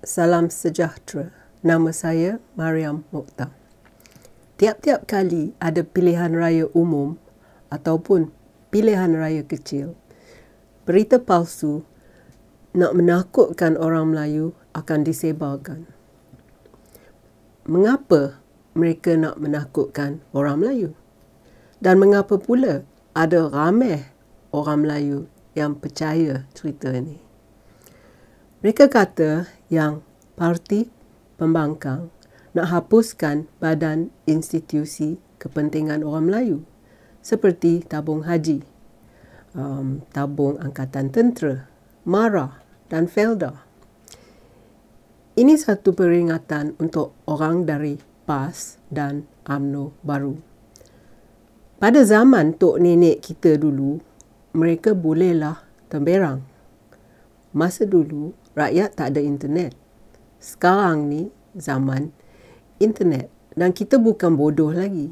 Salam sejahtera. Nama saya Mariam Mokta. Tiap-tiap kali ada pilihan raya umum ataupun pilihan raya kecil, berita palsu nak menakutkan orang Melayu akan disebarkan. Mengapa mereka nak menakutkan orang Melayu? Dan mengapa pula ada ramai orang Melayu yang percaya cerita ini. Mereka kata yang parti pembangkang nak hapuskan badan institusi kepentingan orang Melayu seperti tabung haji, um, tabung angkatan tentera, MARA dan FELDA. Ini satu peringatan untuk orang dari PAS dan AMNO baru. Pada zaman Tok Nenek kita dulu, mereka bolehlah temberang. Masa dulu, rakyat tak ada internet. Sekarang ni, zaman internet. Dan kita bukan bodoh lagi.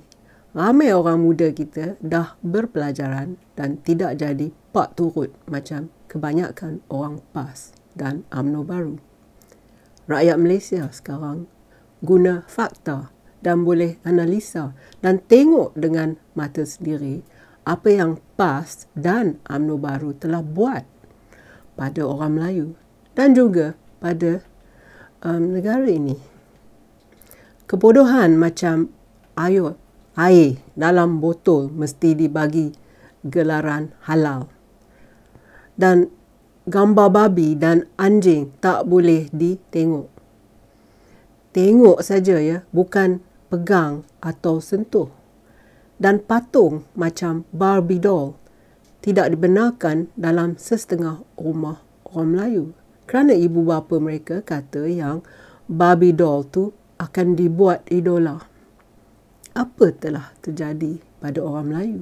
Ramai orang muda kita dah berpelajaran dan tidak jadi pak turut macam kebanyakan orang PAS dan UMNO baru. Rakyat Malaysia sekarang guna fakta dan boleh analisa dan tengok dengan mata sendiri apa yang PAS dan UMNO baru telah buat pada orang Melayu dan juga pada um, negara ini. Kebodohan macam air, air dalam botol mesti dibagi gelaran halal. Dan gambar babi dan anjing tak boleh ditengok. Tengok saja ya, bukan pegang atau sentuh dan patung macam Barbie doll tidak dibenarkan dalam sesetengah rumah orang Melayu kerana ibu bapa mereka kata yang Barbie doll tu akan dibuat idola. Apa telah terjadi pada orang Melayu?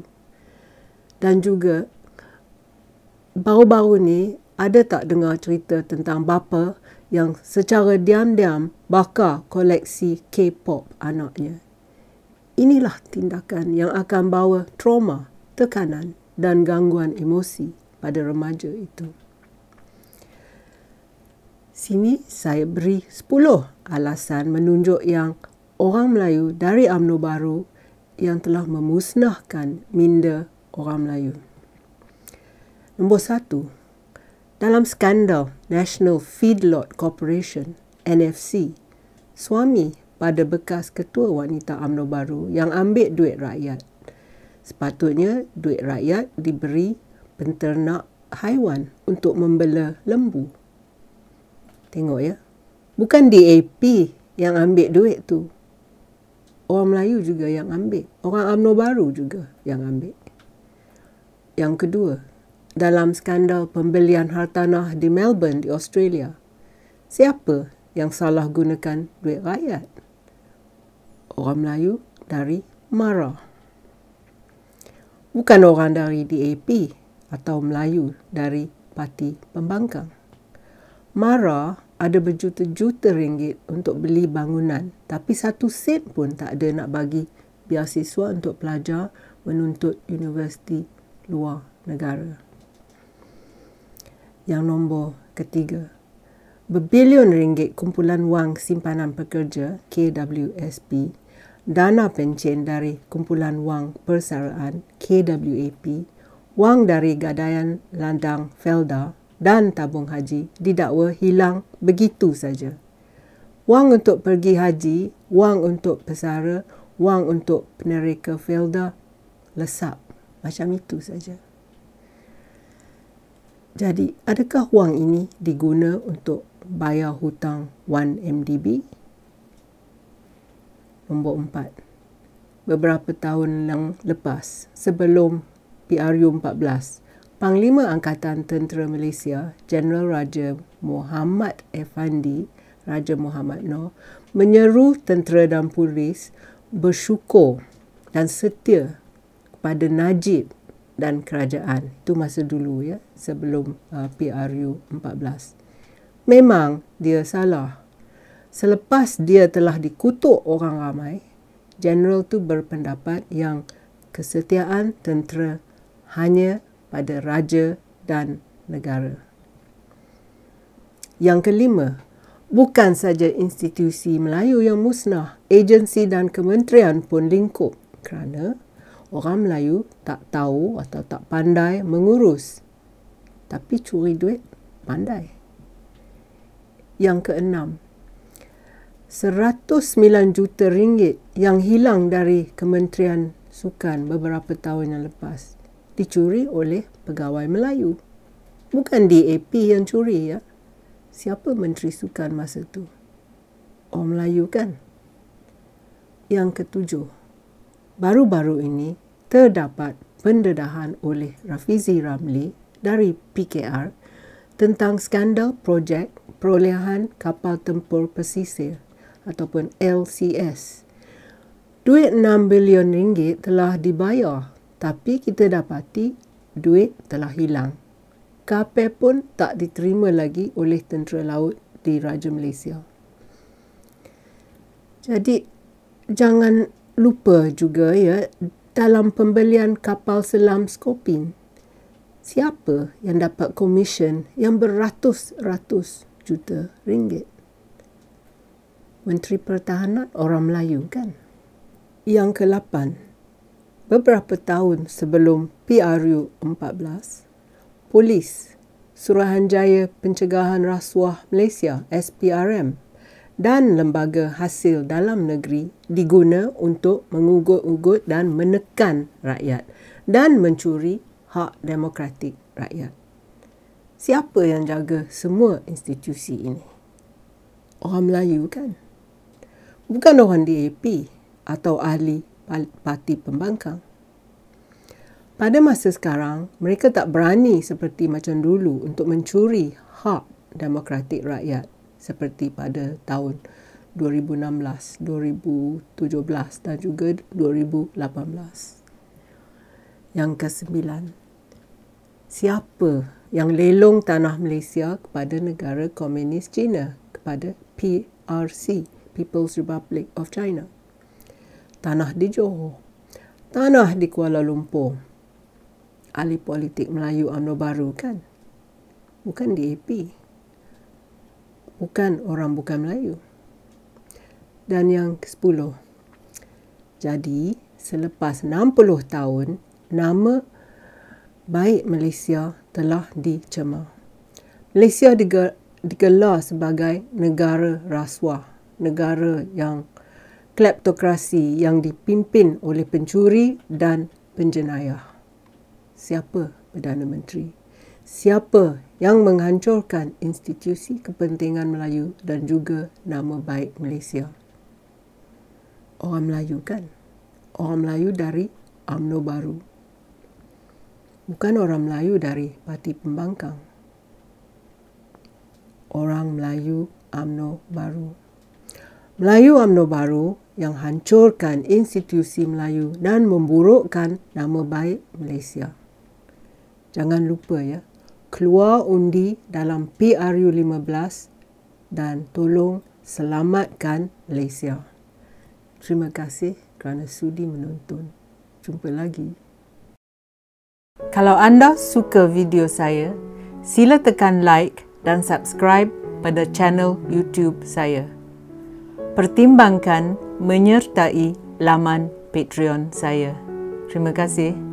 Dan juga baru-baru ni ada tak dengar cerita tentang bapa yang secara diam-diam bakar koleksi K-pop anaknya inilah tindakan yang akan bawa trauma, tekanan dan gangguan emosi pada remaja itu. Sini saya beri 10 alasan menunjuk yang orang Melayu dari UMNO baru yang telah memusnahkan minda orang Melayu. Nombor 1. Dalam skandal National Feedlot Corporation, NFC, suami pada bekas ketua wanita UMNO baru yang ambil duit rakyat. Sepatutnya duit rakyat diberi penternak haiwan untuk membela lembu. Tengok ya. Bukan DAP yang ambil duit tu. Orang Melayu juga yang ambil. Orang UMNO baru juga yang ambil. Yang kedua, dalam skandal pembelian hartanah di Melbourne di Australia, siapa yang salah gunakan duit rakyat? orang Melayu dari Mara. Bukan orang dari DAP atau Melayu dari Parti Pembangkang. Mara ada berjuta-juta ringgit untuk beli bangunan tapi satu sen pun tak ada nak bagi biasiswa untuk pelajar menuntut universiti luar negara. Yang nombor ketiga, berbilion ringgit kumpulan wang simpanan pekerja KWSP dana pencen dari Kumpulan Wang Persaraan KWAP, wang dari gadaian landang Felda dan tabung haji didakwa hilang begitu saja. Wang untuk pergi haji, wang untuk pesara, wang untuk penereka Felda lesap. Macam itu saja. Jadi, adakah wang ini diguna untuk bayar hutang 1MDB? nombor 4. Beberapa tahun yang lepas, sebelum PRU 14, Panglima Angkatan Tentera Malaysia, General Raja Muhammad Effendi, Raja Muhammad Noor, menyeru tentera dan polis bersyukur dan setia kepada Najib dan kerajaan. Itu masa dulu ya, sebelum uh, PRU 14. Memang dia salah Selepas dia telah dikutuk orang ramai, general tu berpendapat yang kesetiaan tentera hanya pada raja dan negara. Yang kelima, bukan saja institusi Melayu yang musnah, agensi dan kementerian pun lingkup kerana orang Melayu tak tahu atau tak pandai mengurus. Tapi curi duit pandai. Yang keenam, 109 juta ringgit yang hilang dari Kementerian Sukan beberapa tahun yang lepas dicuri oleh pegawai Melayu. Bukan DAP yang curi ya. Siapa Menteri Sukan masa itu? Orang oh, Melayu kan? Yang ketujuh, baru-baru ini terdapat pendedahan oleh Rafizi Ramli dari PKR tentang skandal projek perolehan kapal tempur pesisir ataupun LCS. Duit 6 bilion ringgit telah dibayar tapi kita dapati duit telah hilang. Kape pun tak diterima lagi oleh tentera laut di Raja Malaysia. Jadi jangan lupa juga ya dalam pembelian kapal selam Scoping. Siapa yang dapat komisen yang beratus-ratus juta ringgit? Menteri Pertahanan orang Melayu kan? Yang ke-8. Beberapa tahun sebelum PRU 14, polis Suruhanjaya Pencegahan Rasuah Malaysia SPRM dan lembaga hasil dalam negeri diguna untuk mengugut-ugut dan menekan rakyat dan mencuri hak demokratik rakyat. Siapa yang jaga semua institusi ini? Orang Melayu kan? bukan orang DAP atau ahli parti pembangkang. Pada masa sekarang, mereka tak berani seperti macam dulu untuk mencuri hak demokratik rakyat seperti pada tahun 2016, 2017 dan juga 2018. Yang ke-9. Siapa yang lelong tanah Malaysia kepada negara komunis China kepada PRC? People's Republic of China. Tanah di Johor. Tanah di Kuala Lumpur. Ahli politik Melayu UMNO baru kan? Bukan di DAP. Bukan orang bukan Melayu. Dan yang ke-10. Jadi, selepas 60 tahun, nama baik Malaysia telah dicemar. Malaysia digelar sebagai negara rasuah negara yang kleptokrasi yang dipimpin oleh pencuri dan penjenayah. Siapa Perdana Menteri? Siapa yang menghancurkan institusi kepentingan Melayu dan juga nama baik Malaysia? Orang Melayu kan? Orang Melayu dari UMNO Baru. Bukan orang Melayu dari Parti Pembangkang. Orang Melayu UMNO Baru. Melayu UMNO baru yang hancurkan institusi Melayu dan memburukkan nama baik Malaysia. Jangan lupa ya, keluar undi dalam PRU15 dan tolong selamatkan Malaysia. Terima kasih kerana sudi menonton. Jumpa lagi. Kalau anda suka video saya, sila tekan like dan subscribe pada channel YouTube saya pertimbangkan menyertai laman Patreon saya. Terima kasih.